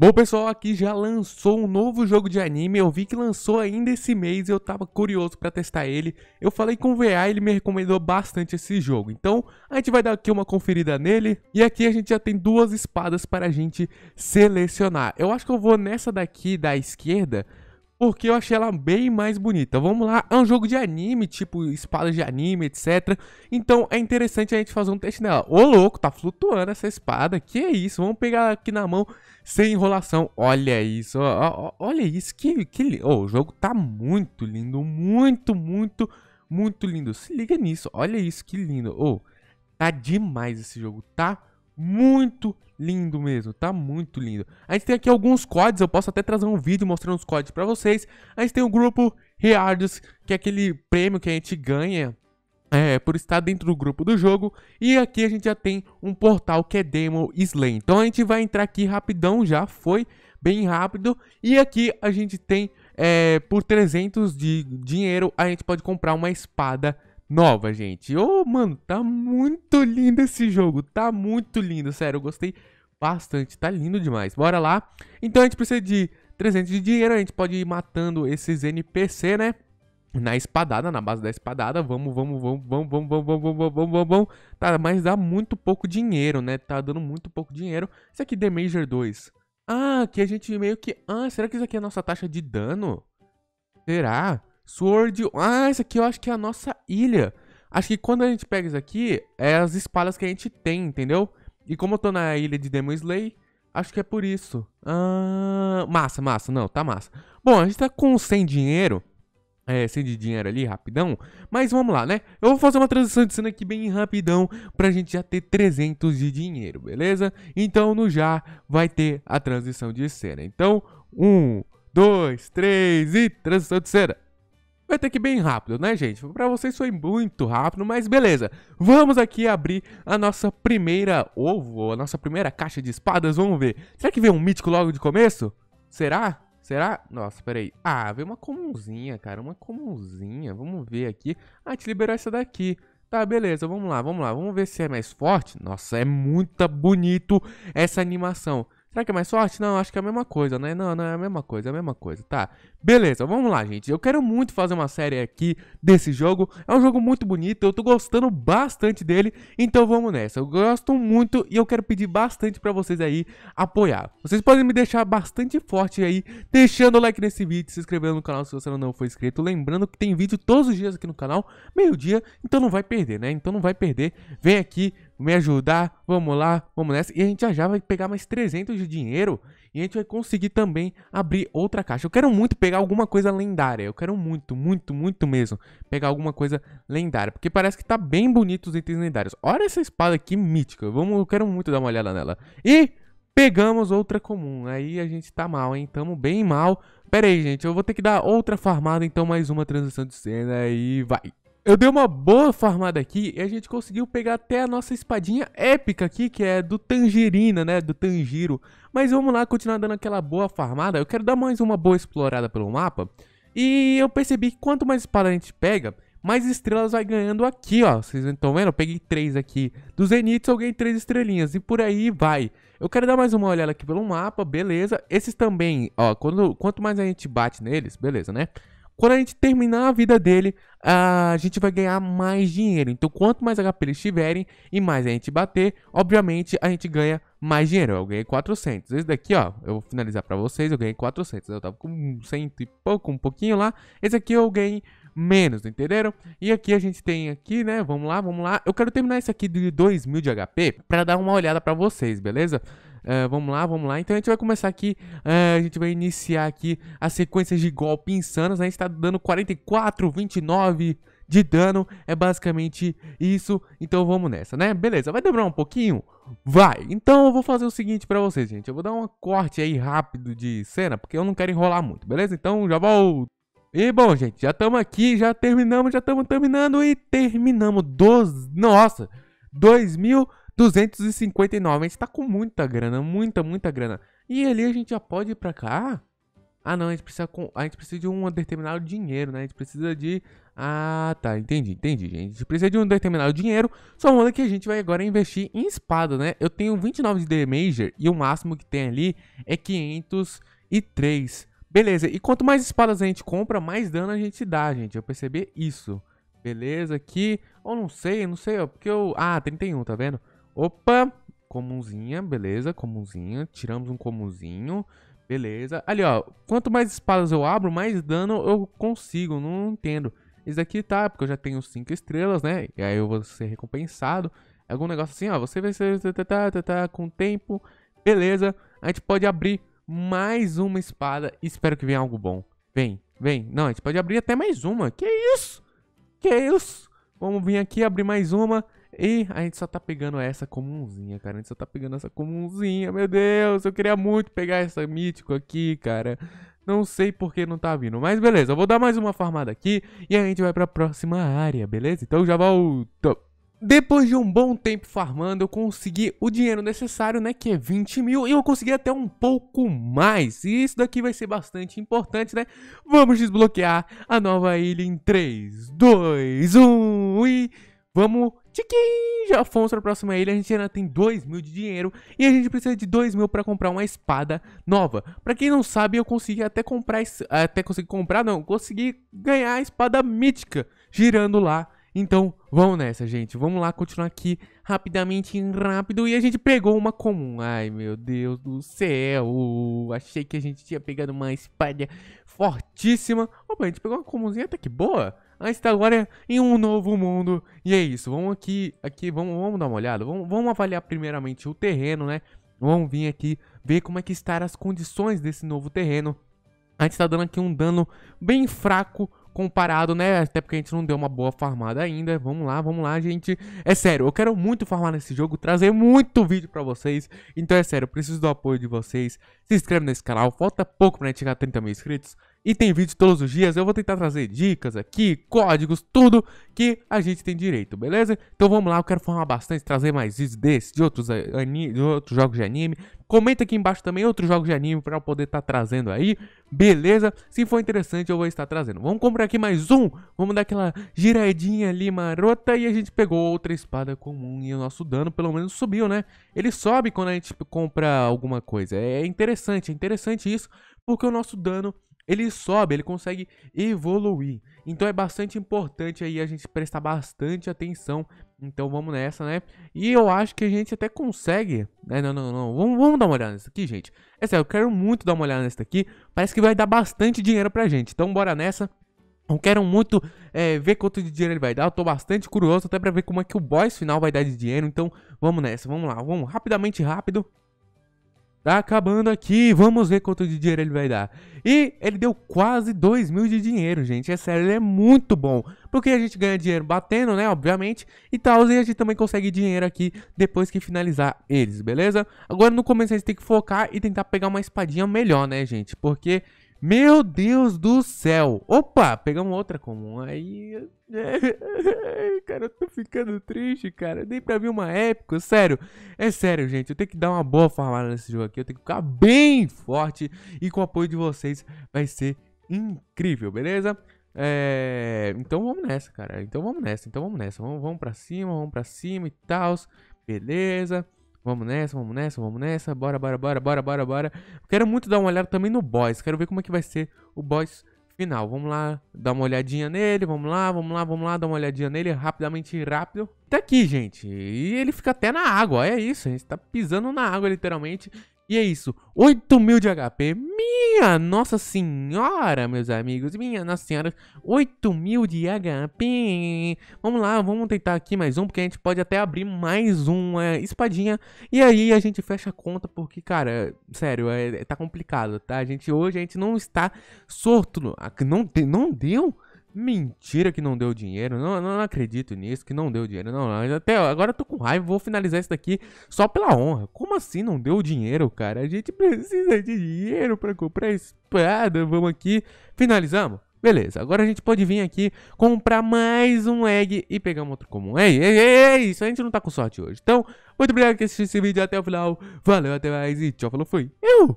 Bom, pessoal, aqui já lançou um novo jogo de anime. Eu vi que lançou ainda esse mês e eu tava curioso para testar ele. Eu falei com o VA, ele me recomendou bastante esse jogo. Então, a gente vai dar aqui uma conferida nele. E aqui a gente já tem duas espadas para a gente selecionar. Eu acho que eu vou nessa daqui da esquerda porque eu achei ela bem mais bonita. Vamos lá, é um jogo de anime, tipo espada de anime, etc. Então é interessante a gente fazer um teste nela. Ô louco, tá flutuando essa espada, que é isso? Vamos pegar aqui na mão sem enrolação. Olha isso, ó, ó, olha isso, que, que oh, o jogo tá muito lindo, muito, muito, muito lindo. Se liga nisso, olha isso, que lindo. Oh, tá demais esse jogo, tá? muito lindo mesmo, tá muito lindo. A gente tem aqui alguns códigos, eu posso até trazer um vídeo mostrando os códigos pra vocês. A gente tem o grupo Reardos, que é aquele prêmio que a gente ganha é, por estar dentro do grupo do jogo. E aqui a gente já tem um portal que é Demo Slay. Então a gente vai entrar aqui rapidão, já foi bem rápido. E aqui a gente tem, é, por 300 de dinheiro, a gente pode comprar uma espada nova, gente. Ô, oh, mano, tá muito lindo esse jogo. Tá muito lindo, sério. Eu gostei bastante. Tá lindo demais. Bora lá. Então a gente precisa de 300 de dinheiro. A gente pode ir matando esses NPC, né? Na espadada, na base da espadada. Vamos, vamos, vamos, vamos, vamos, vamos, vamos, vamos, vamos, vamos, vamos. Tá, mas dá muito pouco dinheiro, né? Tá dando muito pouco dinheiro. Isso aqui, The Major 2. Ah, que a gente meio que... Ah, será que isso aqui é a nossa taxa de dano? Será? Sword. Ah, isso aqui eu acho que é a nossa ilha. Acho que quando a gente pega isso aqui, é as espadas que a gente tem, entendeu? E como eu tô na ilha de Demon Slay, acho que é por isso. Ah, massa, massa. Não, tá massa. Bom, a gente tá com 100 dinheiro. É, 100 de dinheiro ali, rapidão. Mas vamos lá, né? Eu vou fazer uma transição de cena aqui bem rapidão pra gente já ter 300 de dinheiro, beleza? Então no já vai ter a transição de cena. Então, um, dois, três e transição de cena vai ter que ir bem rápido, né, gente? Para vocês foi muito rápido, mas beleza. Vamos aqui abrir a nossa primeira ovo, a nossa primeira caixa de espadas, vamos ver. Será que veio um mítico logo de começo? Será? Será? Nossa, peraí. Ah, veio uma comunzinha, cara, uma comunzinha. Vamos ver aqui. Ah, te liberou essa daqui. Tá, beleza, vamos lá, vamos lá. Vamos ver se é mais forte. Nossa, é muito bonito essa animação. Será que é mais sorte? Não, acho que é a mesma coisa, né? Não, não, é a mesma coisa, é a mesma coisa. Tá. Beleza, vamos lá, gente. Eu quero muito fazer uma série aqui desse jogo. É um jogo muito bonito, eu tô gostando bastante dele. Então vamos nessa. Eu gosto muito e eu quero pedir bastante pra vocês aí apoiar. Vocês podem me deixar bastante forte aí, deixando o like nesse vídeo, se inscrevendo no canal se você não for inscrito. Lembrando que tem vídeo todos os dias aqui no canal, meio-dia. Então não vai perder, né? Então não vai perder. Vem aqui, me ajudar, vamos lá, vamos nessa. E a gente já já vai pegar mais 300 de dinheiro e a gente vai conseguir também abrir outra caixa. Eu quero muito pegar alguma coisa lendária, eu quero muito, muito, muito mesmo pegar alguma coisa lendária. Porque parece que tá bem bonito os itens lendários. Olha essa espada aqui mítica, vamos, eu quero muito dar uma olhada nela. E pegamos outra comum, aí a gente tá mal, hein, tamo bem mal. Pera aí, gente, eu vou ter que dar outra farmada, então mais uma transição de cena e vai. Eu dei uma boa farmada aqui e a gente conseguiu pegar até a nossa espadinha épica aqui, que é do Tangerina, né? Do Tangiro. Mas vamos lá, continuar dando aquela boa farmada. Eu quero dar mais uma boa explorada pelo mapa. E eu percebi que quanto mais espada a gente pega, mais estrelas vai ganhando aqui, ó. Vocês estão vendo? Eu peguei três aqui. Do Zenith eu ganhei três estrelinhas e por aí vai. Eu quero dar mais uma olhada aqui pelo mapa, beleza. Esses também, ó, quando, quanto mais a gente bate neles, beleza, né? Quando a gente terminar a vida dele, a gente vai ganhar mais dinheiro. Então, quanto mais HP eles tiverem e mais a gente bater, obviamente a gente ganha mais dinheiro. Eu ganhei 400. Esse daqui, ó, eu vou finalizar pra vocês, eu ganhei 400. Eu tava com cento e pouco, um pouquinho lá. Esse aqui eu ganhei menos, entenderam? E aqui a gente tem aqui, né, vamos lá, vamos lá. Eu quero terminar esse aqui de 2000 de HP pra dar uma olhada pra vocês, beleza? Uh, vamos lá, vamos lá. Então a gente vai começar aqui, uh, a gente vai iniciar aqui as sequências de golpe insanos. Né? A gente tá dando 44, 29 de dano, é basicamente isso. Então vamos nessa, né? Beleza, vai demorar um pouquinho? Vai! Então eu vou fazer o seguinte pra vocês, gente. Eu vou dar um corte aí rápido de cena, porque eu não quero enrolar muito, beleza? Então já volto. E bom, gente, já estamos aqui, já terminamos, já estamos terminando e terminamos 12... Nossa! 2000... 259. A gente tá com muita grana, muita, muita grana. E ali a gente já pode ir pra cá? Ah, não, a gente precisa, a gente precisa de um determinado dinheiro, né? A gente precisa de... Ah, tá, entendi, entendi, gente. A gente precisa de um determinado dinheiro, só manda que a gente vai agora investir em espada, né? Eu tenho 29 de The Major e o máximo que tem ali é 503. Beleza, e quanto mais espadas a gente compra, mais dano a gente dá, gente. Eu percebi isso. Beleza, aqui... Eu não sei, não sei, ó, porque eu... Ah, 31, tá vendo? Opa, comunzinha, beleza, comunzinha. Tiramos um comunzinho, beleza. Ali, ó, quanto mais espadas eu abro, mais dano eu consigo, não entendo. Isso aqui tá, porque eu já tenho 5 estrelas, né? E aí eu vou ser recompensado. Algum negócio assim, ó, você vai ser tá, tá, tá, com o tempo, beleza. A gente pode abrir mais uma espada espero que venha algo bom. Vem, vem. Não, a gente pode abrir até mais uma. Que isso? Que isso? Vamos vir aqui abrir mais uma. E a gente só tá pegando essa comunzinha, cara. A gente só tá pegando essa comunzinha. Meu Deus, eu queria muito pegar essa mítico aqui, cara. Não sei por que não tá vindo. Mas beleza, eu vou dar mais uma farmada aqui e a gente vai pra próxima área, beleza? Então já volto. Depois de um bom tempo farmando, eu consegui o dinheiro necessário, né, que é 20 mil, e eu consegui até um pouco mais. E isso daqui vai ser bastante importante, né? Vamos desbloquear a nova ilha em 3, 2, 1 e... Vamos Tchiquim! Já fomos para a próxima ilha, a gente ainda tem 2 mil de dinheiro e a gente precisa de 2 mil para comprar uma espada nova. Para quem não sabe, eu consegui até comprar, até consegui comprar, não, consegui ganhar a espada mítica girando lá. Então, vamos nessa, gente. Vamos lá continuar aqui rapidamente, rápido. E a gente pegou uma comum. Ai, meu Deus do céu. Achei que a gente tinha pegado uma espada fortíssima. Opa, a gente pegou uma comunzinha até tá que boa. A está agora em um novo mundo. E é isso, vamos aqui, aqui vamos, vamos dar uma olhada. Vamos, vamos avaliar primeiramente o terreno, né? Vamos vir aqui ver como é que estão as condições desse novo terreno. A gente está dando aqui um dano bem fraco comparado, né? Até porque a gente não deu uma boa farmada ainda. Vamos lá, vamos lá, gente. É sério, eu quero muito farmar nesse jogo, trazer muito vídeo pra vocês. Então é sério, preciso do apoio de vocês. Se inscreve nesse canal, falta pouco pra gente chegar a 30 mil inscritos. E tem vídeo todos os dias, eu vou tentar trazer dicas aqui, códigos, tudo que a gente tem direito, beleza? Então vamos lá, eu quero falar bastante, trazer mais vídeos desse, de outros, eh, de outros jogos de anime. Comenta aqui embaixo também outros jogos de anime para eu poder estar tá trazendo aí, beleza? Se for interessante eu vou estar trazendo. Vamos comprar aqui mais um, vamos dar aquela giradinha ali marota e a gente pegou outra espada comum e o nosso dano pelo menos subiu, né? Ele sobe quando a gente compra alguma coisa, é interessante, é interessante isso, porque o nosso dano ele sobe, ele consegue evoluir. Então é bastante importante aí a gente prestar bastante atenção. Então vamos nessa, né? E eu acho que a gente até consegue. Né? não, não, não. Vamos, vamos dar uma olhada nessa aqui, gente. É eu quero muito dar uma olhada nessa aqui. Parece que vai dar bastante dinheiro pra gente. Então bora nessa. Eu quero muito é, ver quanto de dinheiro ele vai dar. Eu tô bastante curioso até pra ver como é que o boss final vai dar de dinheiro. Então vamos nessa, vamos lá. Vamos rapidamente, rápido. Tá acabando aqui, vamos ver quanto de dinheiro ele vai dar. E ele deu quase 2 mil de dinheiro, gente. É sério, ele é muito bom. Porque a gente ganha dinheiro batendo, né, obviamente. E tal, e a gente também consegue dinheiro aqui depois que finalizar eles, beleza? Agora no começo a gente tem que focar e tentar pegar uma espadinha melhor, né, gente? Porque meu Deus do céu! Opa, pegamos outra comum. Aí. cara, eu tô ficando triste, cara. Nem pra vir uma épica, sério. É sério, gente. Eu tenho que dar uma boa farmada nesse jogo aqui. Eu tenho que ficar bem forte. E com o apoio de vocês vai ser incrível, beleza? É... Então vamos nessa, cara. Então vamos nessa, então vamos nessa. Vamos, vamos pra cima, vamos pra cima e tal. Beleza. Vamos nessa, vamos nessa, vamos nessa. Bora, bora, bora, bora, bora, bora. Quero muito dar uma olhada também no boss. Quero ver como é que vai ser o boss final. Vamos lá, dar uma olhadinha nele. Vamos lá, vamos lá, vamos lá, dar uma olhadinha nele rapidamente, rápido. Tá aqui, gente. E ele fica até na água, é isso. A gente tá pisando na água, literalmente. E é isso, 8 mil de HP, minha nossa senhora, meus amigos, minha nossa senhora, 8 mil de HP. Vamos lá, vamos tentar aqui mais um, porque a gente pode até abrir mais uma é, espadinha. E aí a gente fecha a conta, porque, cara, sério, é, é tá complicado, tá? A gente, hoje a gente não está sortudo, ah, não, não deu... Mentira que não deu dinheiro. Não, não acredito nisso, que não deu dinheiro. Não, até agora eu tô com raiva, vou finalizar isso daqui só pela honra. Como assim não deu dinheiro, cara? A gente precisa de dinheiro para comprar espada. Vamos aqui. Finalizamos? Beleza, agora a gente pode vir aqui, comprar mais um egg e pegar um outro comum. É, é isso, a gente não tá com sorte hoje. Então, muito obrigado por assistir esse vídeo até o final. Valeu, até mais e tchau, falou, fui. Eu!